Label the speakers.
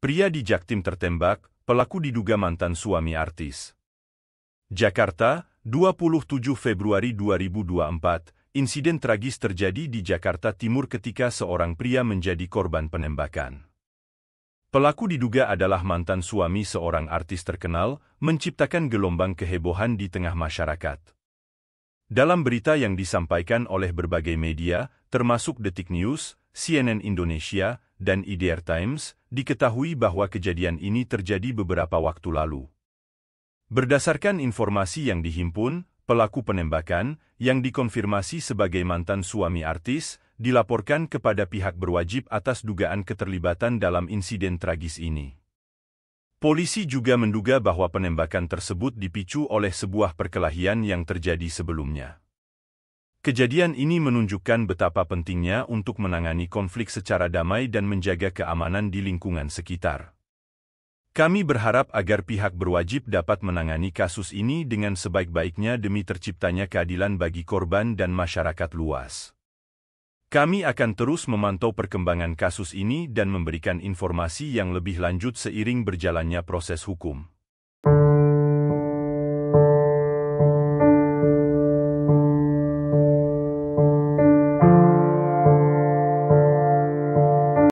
Speaker 1: Pria di Jaktim tertembak, pelaku diduga mantan suami artis. Jakarta, 27 Februari 2024, insiden tragis terjadi di Jakarta Timur ketika seorang pria menjadi korban penembakan. Pelaku diduga adalah mantan suami seorang artis terkenal, menciptakan gelombang kehebohan di tengah masyarakat. Dalam berita yang disampaikan oleh berbagai media, termasuk Detik News, CNN Indonesia, dan Idear Times, diketahui bahwa kejadian ini terjadi beberapa waktu lalu. Berdasarkan informasi yang dihimpun, pelaku penembakan, yang dikonfirmasi sebagai mantan suami artis, dilaporkan kepada pihak berwajib atas dugaan keterlibatan dalam insiden tragis ini. Polisi juga menduga bahwa penembakan tersebut dipicu oleh sebuah perkelahian yang terjadi sebelumnya. Kejadian ini menunjukkan betapa pentingnya untuk menangani konflik secara damai dan menjaga keamanan di lingkungan sekitar. Kami berharap agar pihak berwajib dapat menangani kasus ini dengan sebaik-baiknya demi terciptanya keadilan bagi korban dan masyarakat luas. Kami akan terus memantau perkembangan kasus ini dan memberikan informasi yang lebih lanjut seiring berjalannya proses hukum.